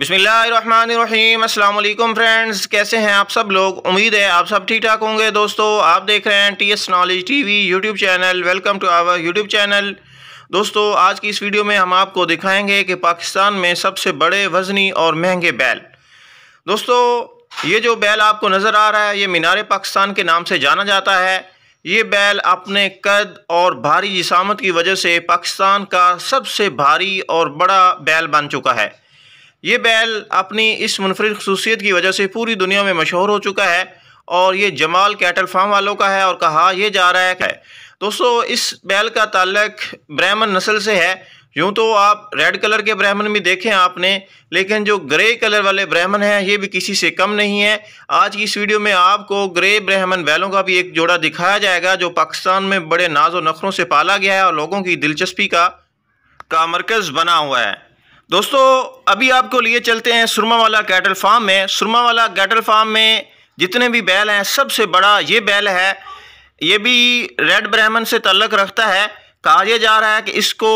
अस्सलाम वालेकुम फ्रेंड्स कैसे हैं आप सब लोग उम्मीद है आप सब ठीक ठाक होंगे दोस्तों आप देख रहे हैं T S knowledge T V YouTube channel welcome to our YouTube channel दोस्तों आज की इस वीडियो में हम आपको दिखाएंगे कि पाकिस्तान में सबसे बड़े वजनी और महंगे बैल दोस्तों ये जो बैल आपको नज़र आ रहा है ये मीनार पाकिस्तान के नाम से जाना जाता है ये बैल अपने कद और भारी जिसामत की वजह से पाकिस्तान का सबसे भारी और बड़ा बैल बन चुका है ये बैल अपनी इस मुनफरद खसूसियत की वजह से पूरी दुनिया में मशहूर हो चुका है और ये जमाल कैटल फार्म वालों का है और कहा यह जा रहा है दोस्तों इस बैल का ताल्लक ब्राह्मण नस्ल से है यूँ तो आप रेड कलर के ब्राह्मण भी देखें आपने लेकिन जो ग्रे कलर वाले ब्राह्मण हैं ये भी किसी से कम नहीं है आज की इस वीडियो में आपको ग्रे ब्राह्मण बैलों का भी एक जोड़ा दिखाया जाएगा जो पाकिस्तान में बड़े नाज व नखरों से पाला गया है और लोगों की दिलचस्पी का का मरकज़ बना हुआ है दोस्तों अभी आपको लिए चलते हैं सुरमा वाला कैटल फार्म में सुरमा वाला कैटल फार्म में जितने भी बैल हैं सबसे बड़ा ये बैल है ये भी रेड ब्राह्मण से तल्लक रखता है कहा यह जा रहा है कि इसको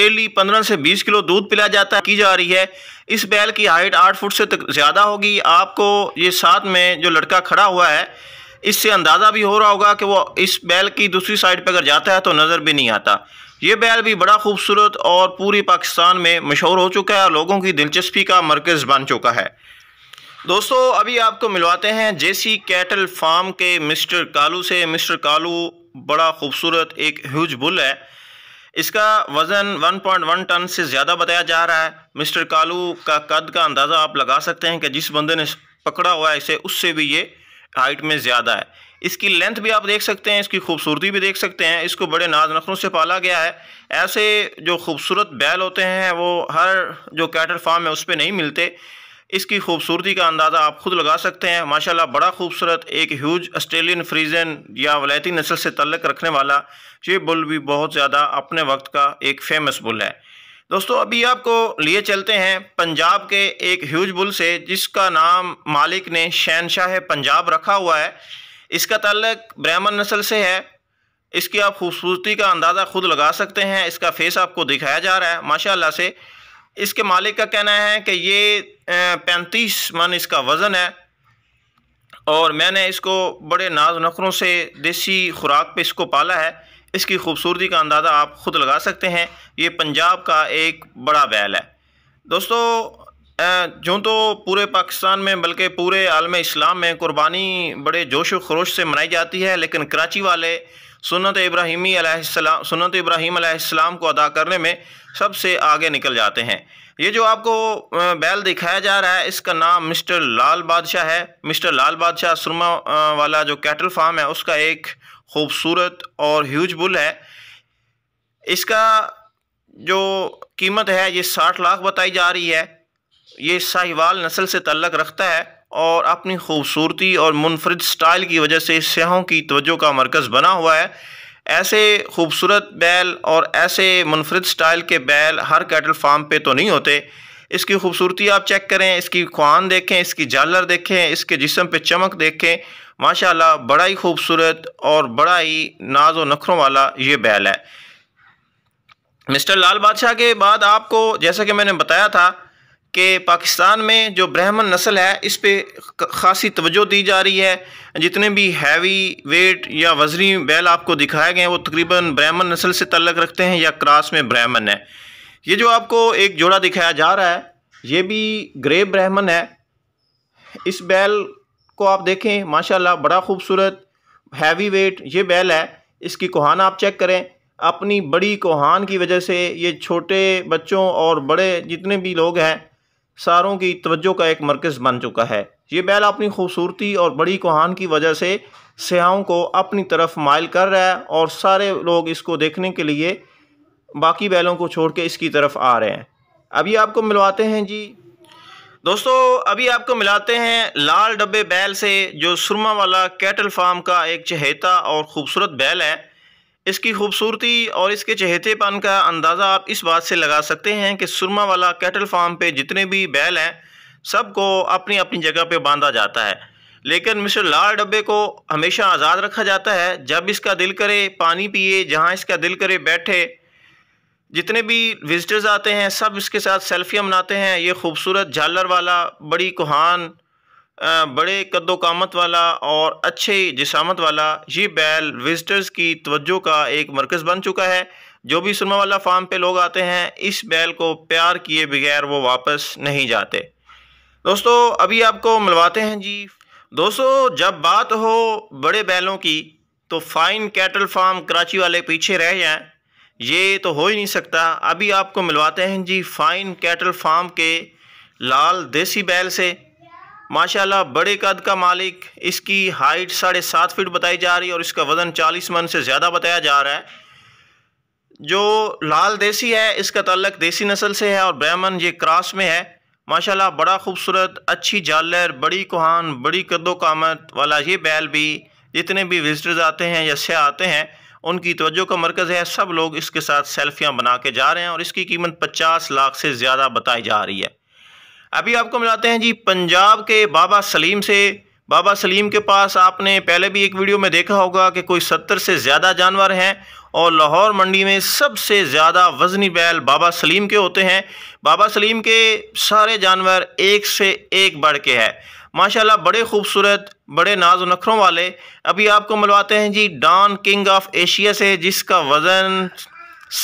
डेली पंद्रह से बीस किलो दूध पिलाया जाता की जा रही है इस बैल की हाइट आठ फुट से तक ज़्यादा होगी आपको ये साथ में जो लड़का खड़ा हुआ है इससे अंदाज़ा भी हो रहा होगा कि वो इस बैल की दूसरी साइड पर अगर जाता है तो नज़र भी नहीं आता ये बैल भी बड़ा खूबसूरत और पूरी पाकिस्तान में मशहूर हो चुका है और लोगों की दिलचस्पी का मरकज़ बन चुका है दोस्तों अभी आपको मिलवाते हैं जेसी कैटल फार्म के मिस्टर कालू से मिस्टर कालू बड़ा खूबसूरत एक ह्यूज बुल है इसका वज़न 1.1 टन से ज़्यादा बताया जा रहा है मिस्टर कालू का कद का अंदाज़ा आप लगा सकते हैं कि जिस बंदे ने पकड़ा हुआ है इसे उससे भी ये हाइट में ज़्यादा है इसकी लेंथ भी आप देख सकते हैं इसकी खूबसूरती भी देख सकते हैं इसको बड़े नाज नखरों से पाला गया है ऐसे जो खूबसूरत बैल होते हैं वो हर जो कैटल फार्म है उस पर नहीं मिलते इसकी खूबसूरती का अंदाज़ा आप खुद लगा सकते हैं माशाला बड़ा खूबसूरत एक ह्यूज आस्ट्रेलियन फ्रीजन या वलैती नस्ल से तल्लक रखने वाला ये बुल भी बहुत ज़्यादा अपने वक्त का एक फेमस बुल है दोस्तों अभी आपको लिए चलते हैं पंजाब के एक ह्यूज बुल से जिसका नाम मालिक ने शहनशाह पंजाब रखा हुआ है इसका ताल्लक ब्राह्मण नस्ल से है इसकी आप खूबसूरती का अंदाज़ा खुद लगा सकते हैं इसका फेस आपको दिखाया जा रहा है माशाल्लाह से इसके मालिक का कहना है कि ये पैंतीस मन इसका वज़न है और मैंने इसको बड़े नाज नखरों से देसी खुराक पे इसको पाला है इसकी खूबसूरती का अंदाज़ा आप ख़ुद लगा सकते हैं ये पंजाब का एक बड़ा बैल है दोस्तों जो तो पूरे पाकिस्तान में बल्कि पूरे आलम इस्लाम में कुर्बानी बड़े जोश व खरोश से मनाई जाती है लेकिन कराची वाले सुनत इब्राहिमी सुनत इब्राहिम आसमाम को अदा करने में सबसे आगे निकल जाते हैं ये जो आपको बैल दिखाया जा रहा है इसका नाम मिस्टर लाल बादशाह है मिस्टर लाल बादशाह सुरमा वाला जो कैटल फार्म है उसका एक खूबसूरत और ह्यूज बुल है इसका जो कीमत है ये साठ लाख बताई जा रही है ये साहिवाल नस्ल से तल्लक रखता है और अपनी खूबसूरती और मुनफरद स्टाइल की वजह से सयाहों की तवज्जो का मरकज़ बना हुआ है ऐसे खूबसूरत बैल और ऐसे मुनफरद स्टाइल के बैल हर कैटल फार्म पे तो नहीं होते इसकी खूबसूरती आप चेक करें इसकी खुआन देखें इसकी जालर देखें इसके जिसम पे चमक देखें माशाल्लाह बड़ा ही खूबसूरत और बड़ा ही नाज व नखरों वाला ये बैल है मिस्टर लाल बादशाह के बाद आपको जैसा कि मैंने बताया था कि पाकिस्तान में जो ब्राह्मण नस्ल है इस पर ख़ासी तवज्जो दी जा रही है जितने भी हैवी वेट या वज़नी बैल आपको दिखाए गए हैं वो तकरीबन ब्राह्मण नस्ल से तल्लक रखते हैं या क्रास में ब्राह्मण है ये जो आपको एक जोड़ा दिखाया जा रहा है ये भी ग्रे ब्राह्मण है इस बैल को आप देखें माशाल्लाह बड़ा खूबसूरत हैवी वेट ये बैल है इसकी कोहान आप चेक करें अपनी बड़ी कोहान की वजह से ये छोटे बच्चों और बड़े जितने भी लोग हैं सारों की तवज्जो का एक मरकज़ बन चुका है ये बैल अपनी खूबसूरती और बड़ी कोहान की वजह से सयाहों को अपनी तरफ माइल कर रहा है और सारे लोग इसको देखने के लिए बाकी बैलों को छोड़ के इसकी तरफ आ रहे हैं अभी आपको मिलवाते हैं जी दोस्तों अभी आपको मिलाते हैं लाल डब्बे बैल से जो सुरमा वाला कैटल फार्म का एक चहेता और ख़ूबसूरत बैल है इसकी खूबसूरती और इसके चहेतेपन का अंदाज़ा आप इस बात से लगा सकते हैं कि सुरमा वाला कैटल फार्म पे जितने भी बैल हैं सबको अपनी अपनी जगह पे बांधा जाता है लेकिन मिस्टर लाल डब्बे को हमेशा आज़ाद रखा जाता है जब इसका दिल करे पानी पिए जहाँ इसका दिल करे बैठे जितने भी विज़िटर्स आते हैं सब इसके साथ सेल्फियाँ मनाते हैं ये खूबसूरत झालर वाला बड़ी कुहान बड़े कद्दोकामत वाला और अच्छे जिसामत वाला ये बैल विज़िटर्स की तवज्जो का एक मरकज़ बन चुका है जो भी सुरमा वाला फार्म पे लोग आते हैं इस बैल को प्यार किए बगैर वो वापस नहीं जाते दोस्तों अभी आपको मिलवाते हैं जी दोस्तों जब बात हो बड़े बैलों की तो फाइन कैटल फार्म कराची वाले पीछे रह जाए ये तो हो ही नहीं सकता अभी आपको मिलवाते हैं जी फाइन कैटल फार्म के लाल देसी बैल से माशाल्लाह बड़े कद का मालिक इसकी हाइट साढ़े सात फिट बताई जा रही है और इसका वज़न चालीस मन से ज़्यादा बताया जा रहा है जो लाल देसी है इसका तल्लक देसी नस्ल से है और ब्रह्मन ये क्रॉस में है माशाल्लाह बड़ा खूबसूरत अच्छी जालर बड़ी कुहान बड़ी कदो कामत वाला ये बैल भी जितने भी विजिटर्स आते हैं या सह आते हैं उनकी तवज्जो का मरकज़ है सब लोग इसके साथ सेल्फियाँ बना के जा रहे हैं और इसकी कीमत पचास लाख से ज़्यादा बताई जा रही है अभी आपको मिलाते हैं जी पंजाब के बाबा सलीम से बाबा सलीम के पास आपने पहले भी एक वीडियो में देखा होगा कि कोई सत्तर से ज़्यादा जानवर हैं और लाहौर मंडी में सबसे ज़्यादा वजनी बैल बाबा सलीम के होते हैं बाबा सलीम के सारे जानवर एक से एक बढ़ के है माशाल्लाह बड़े खूबसूरत बड़े नाज नखरों वाले अभी आपको मिलवाते हैं जी डॉन किंग ऑफ एशिया से जिसका वज़न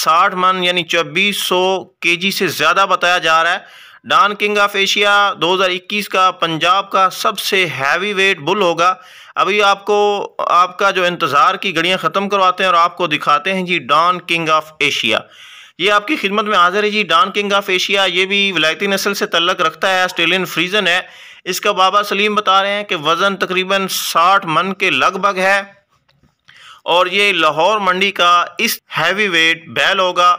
साठ मन यानी चौबीस सौ के जी से ज़्यादा बताया जा रहा है डॉन किंग ऑफ एशिया 2021 का पंजाब का सबसे हैवी वेट बुल होगा अभी आपको आपका जो इंतज़ार की घड़ियां ख़त्म करवाते हैं और आपको दिखाते हैं जी डॉन किंग ऑफ एशिया ये आपकी खिदमत में हाजिर है जी डॉन किंग ऑफ एशिया ये भी विलायती नस्ल से तल्लक रखता है ऑस्ट्रेलियन फ्रीजन है इसका बाबा सलीम बता रहे हैं कि वज़न तकरीबन साठ मन के लगभग है और ये लाहौर मंडी का इस हैवी वेट बैल होगा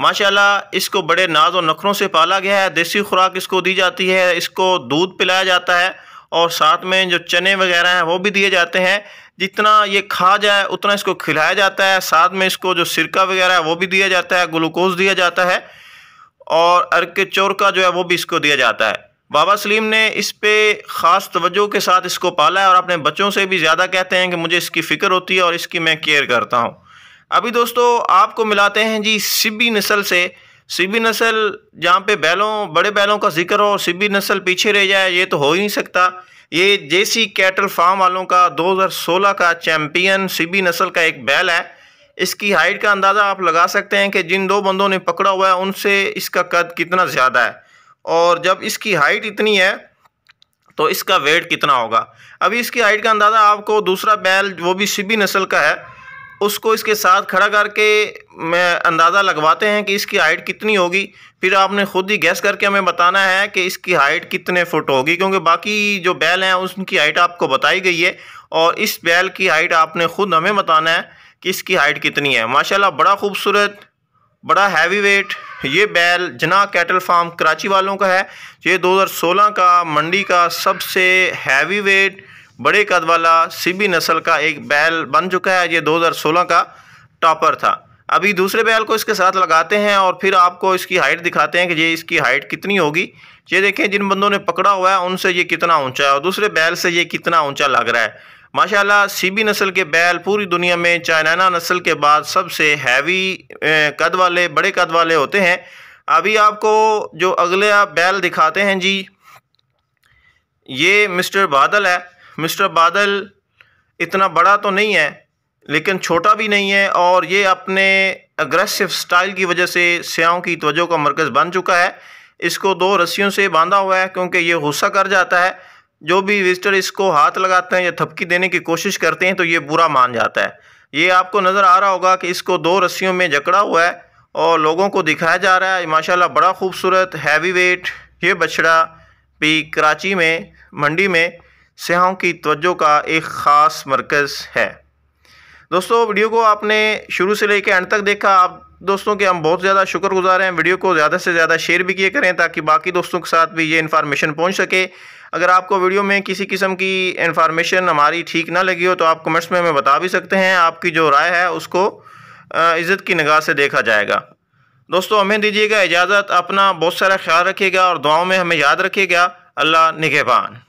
माशाल्लाह इसको बड़े नाज और नखरों से पाला गया है देसी खुराक इसको दी जाती है इसको दूध पिलाया जाता है और साथ में जो चने वगैरह हैं वो भी दिए जाते हैं जितना ये खा जाए उतना इसको खिलाया जाता है साथ में इसको जो सिरका वगैरह है वो भी दिया जाता है ग्लूकोज दिया जाता है और अर्क चोर का जो है वो भी इसको दिया जाता है बाबा सलीम ने इस पर ख़ास तवज्जो के साथ इसको पाला है और अपने बच्चों से भी ज़्यादा कहते हैं कि मुझे इसकी फ़िक्र होती है और इसकी मैं केयर करता हूँ अभी दोस्तों आपको मिलाते हैं जी सिबी नस्ल से सिबी नस्ल जहाँ पे बैलों बड़े बैलों का जिक्र हो सिबी नस्ल पीछे रह जाए ये तो हो ही नहीं सकता ये जेसी कैटल फार्म वालों का 2016 का चैम्पियन सिबी नस्ल का एक बैल है इसकी हाइट का अंदाज़ा आप लगा सकते हैं कि जिन दो बंदों ने पकड़ा हुआ है उनसे इसका कद कितना ज़्यादा है और जब इसकी हाइट इतनी है तो इसका वेट कितना होगा अभी इसकी हाइट का अंदाज़ा आपको दूसरा बैल वो भी सिबी नस्ल का है उसको इसके साथ खड़ा करके मैं अंदाज़ा लगवाते हैं कि इसकी हाइट कितनी होगी फिर आपने ख़ुद ही गैस करके हमें बताना है कि इसकी हाइट कितने फुट होगी क्योंकि बाकी जो बैल हैं उनकी हाइट आपको बताई गई है और इस बैल की हाइट आपने ख़ुद हमें बताना है कि इसकी हाइट कितनी है माशाल्लाह बड़ा खूबसूरत बड़ा हैवी वेट ये बैल जना कैटल फार्म कराची वालों का है ये दो का मंडी का सबसे हैवी वेट बड़े कद वाला सीबी नस्ल का एक बैल बन चुका है ये 2016 का टॉपर था अभी दूसरे बैल को इसके साथ लगाते हैं और फिर आपको इसकी हाइट दिखाते हैं कि ये इसकी हाइट कितनी होगी ये देखें जिन बंदों ने पकड़ा हुआ है उनसे ये कितना ऊंचा है और दूसरे बैल से ये कितना ऊंचा लग रहा है माशाल्लाह सीबी नस्ल के बैल पूरी दुनिया में चाइनाना नस्ल के बाद सबसे हैवी कद वाले बड़े कद वाले होते हैं अभी आपको जो अगले बैल दिखाते हैं जी ये मिस्टर बादल है मिस्टर बादल इतना बड़ा तो नहीं है लेकिन छोटा भी नहीं है और ये अपने अग्रेसिव स्टाइल की वजह से सयाहों की तवज्जो का मरकज़ बन चुका है इसको दो रस्सियों से बांधा हुआ है क्योंकि ये गुस्सा कर जाता है जो भी विजिटर इसको हाथ लगाते हैं या थपकी देने की कोशिश करते हैं तो ये बुरा मान जाता है ये आपको नज़र आ रहा होगा कि इसको दो रस्सियों में जकड़ा हुआ है और लोगों को दिखाया जा रहा है माशाल्लाह बड़ा खूबसूरत हैवी वेट ये बछड़ा भी कराची में मंडी में सयाहों की तवज्जो का एक ख़ास मरकज़ है दोस्तों वीडियो को आपने शुरू से लेकर एंड तक देखा आप दोस्तों के हम बहुत ज़्यादा शुक्रगुजार हैं वीडियो को ज़्यादा से ज़्यादा शेयर भी किए करें ताकि बाकी दोस्तों के साथ भी ये इन्फॉर्मेशन पहुँच सके अगर आपको वीडियो में किसी किस्म की इन्फॉर्मेशन हमारी ठीक ना लगी हो तो आप कमेंट्स में हमें बता भी सकते हैं आपकी जो राय है उसको इज़्ज़त की निगाह से देखा जाएगा दोस्तों हमें दीजिएगा इजाज़त अपना बहुत सारा ख्याल रखिएगा और दुआओं में हमें याद रखिएगा अल्लाह निगहबान